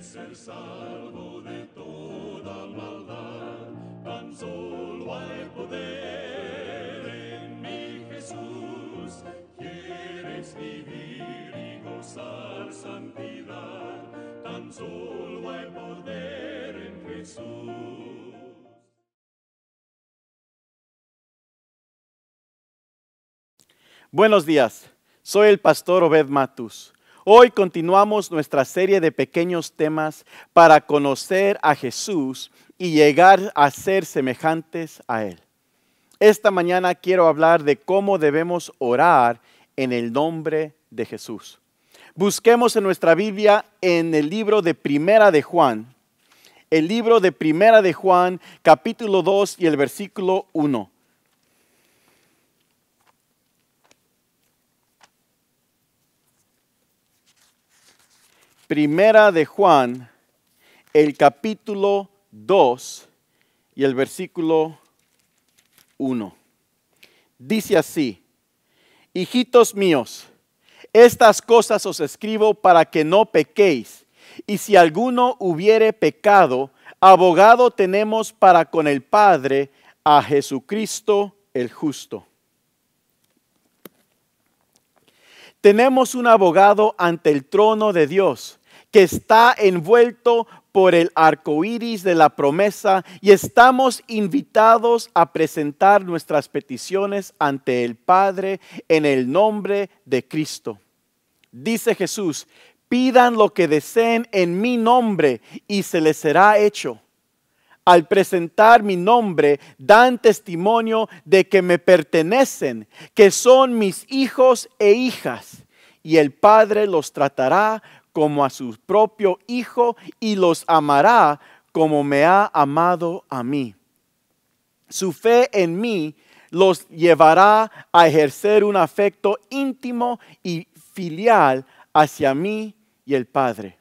ser salvo de toda maldad, tan solo hay poder en mi Jesús. Quieres vivir y gozar santidad, tan solo hay poder en Jesús. Buenos días, soy el pastor Obed Matus. Hoy continuamos nuestra serie de pequeños temas para conocer a Jesús y llegar a ser semejantes a Él. Esta mañana quiero hablar de cómo debemos orar en el nombre de Jesús. Busquemos en nuestra Biblia en el libro de Primera de Juan, el libro de Primera de Juan, capítulo 2 y el versículo 1. Primera de Juan, el capítulo 2 y el versículo 1. Dice así, hijitos míos, estas cosas os escribo para que no pequéis, y si alguno hubiere pecado, abogado tenemos para con el Padre a Jesucristo el justo. Tenemos un abogado ante el trono de Dios que está envuelto por el arco iris de la promesa y estamos invitados a presentar nuestras peticiones ante el Padre en el nombre de Cristo. Dice Jesús: Pidan lo que deseen en mi nombre y se les será hecho al presentar mi nombre dan testimonio de que me pertenecen, que son mis hijos e hijas, y el Padre los tratará como a su propio Hijo y los amará como me ha amado a mí. Su fe en mí los llevará a ejercer un afecto íntimo y filial hacia mí y el Padre.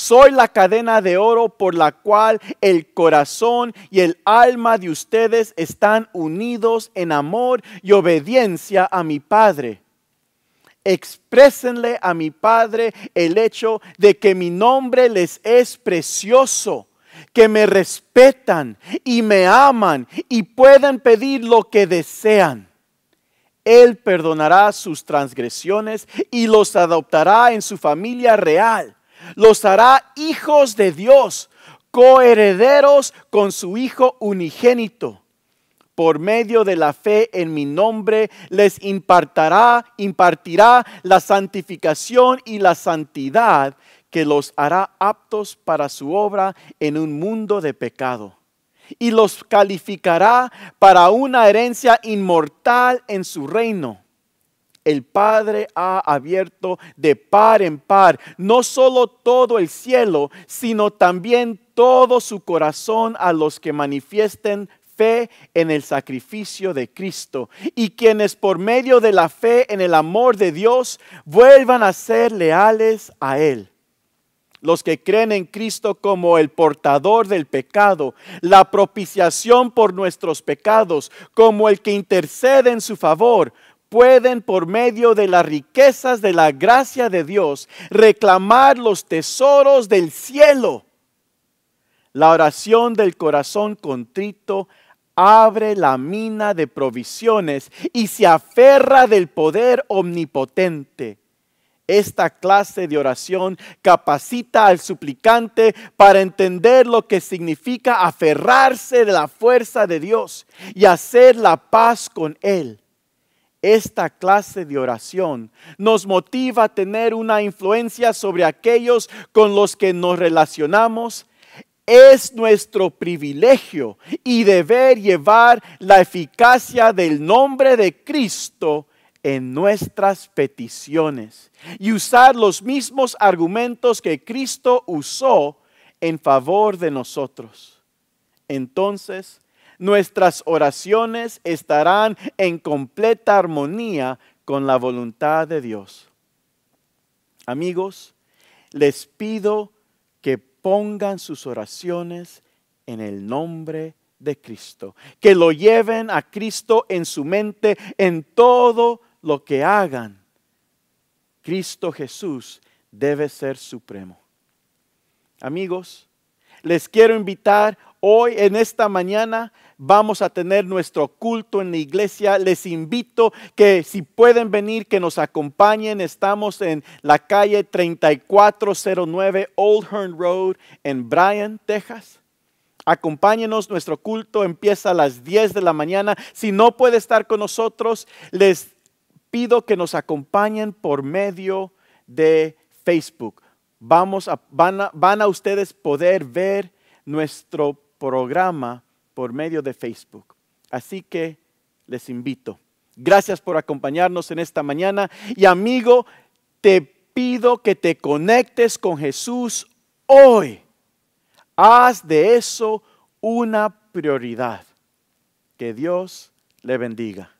Soy la cadena de oro por la cual el corazón y el alma de ustedes están unidos en amor y obediencia a mi Padre. Exprésenle a mi Padre el hecho de que mi nombre les es precioso, que me respetan y me aman y pueden pedir lo que desean. Él perdonará sus transgresiones y los adoptará en su familia real los hará hijos de Dios, coherederos con su Hijo unigénito. Por medio de la fe en mi nombre les impartará, impartirá la santificación y la santidad que los hará aptos para su obra en un mundo de pecado. Y los calificará para una herencia inmortal en su reino el Padre ha abierto de par en par no solo todo el cielo, sino también todo su corazón a los que manifiesten fe en el sacrificio de Cristo y quienes por medio de la fe en el amor de Dios vuelvan a ser leales a Él. Los que creen en Cristo como el portador del pecado, la propiciación por nuestros pecados, como el que intercede en su favor, pueden por medio de las riquezas de la gracia de Dios reclamar los tesoros del cielo. La oración del corazón contrito abre la mina de provisiones y se aferra del poder omnipotente. Esta clase de oración capacita al suplicante para entender lo que significa aferrarse de la fuerza de Dios y hacer la paz con Él. Esta clase de oración nos motiva a tener una influencia sobre aquellos con los que nos relacionamos. Es nuestro privilegio y deber llevar la eficacia del nombre de Cristo en nuestras peticiones y usar los mismos argumentos que Cristo usó en favor de nosotros. Entonces, nuestras oraciones estarán en completa armonía con la voluntad de Dios. Amigos, les pido que pongan sus oraciones en el nombre de Cristo, que lo lleven a Cristo en su mente, en todo lo que hagan. Cristo Jesús debe ser supremo. Amigos, les quiero invitar hoy en esta mañana vamos a tener nuestro culto en la iglesia. Les invito que si pueden venir, que nos acompañen. Estamos en la calle 3409 Old Hearn Road en Bryan, Texas. Acompáñenos, nuestro culto empieza a las 10 de la mañana. Si no puede estar con nosotros, les pido que nos acompañen por medio de Facebook. Vamos a, van a ustedes poder ver nuestro programa por medio de Facebook. Así que les invito. Gracias por acompañarnos en esta mañana y amigo, te pido que te conectes con Jesús hoy. Haz de eso una prioridad. Que Dios le bendiga.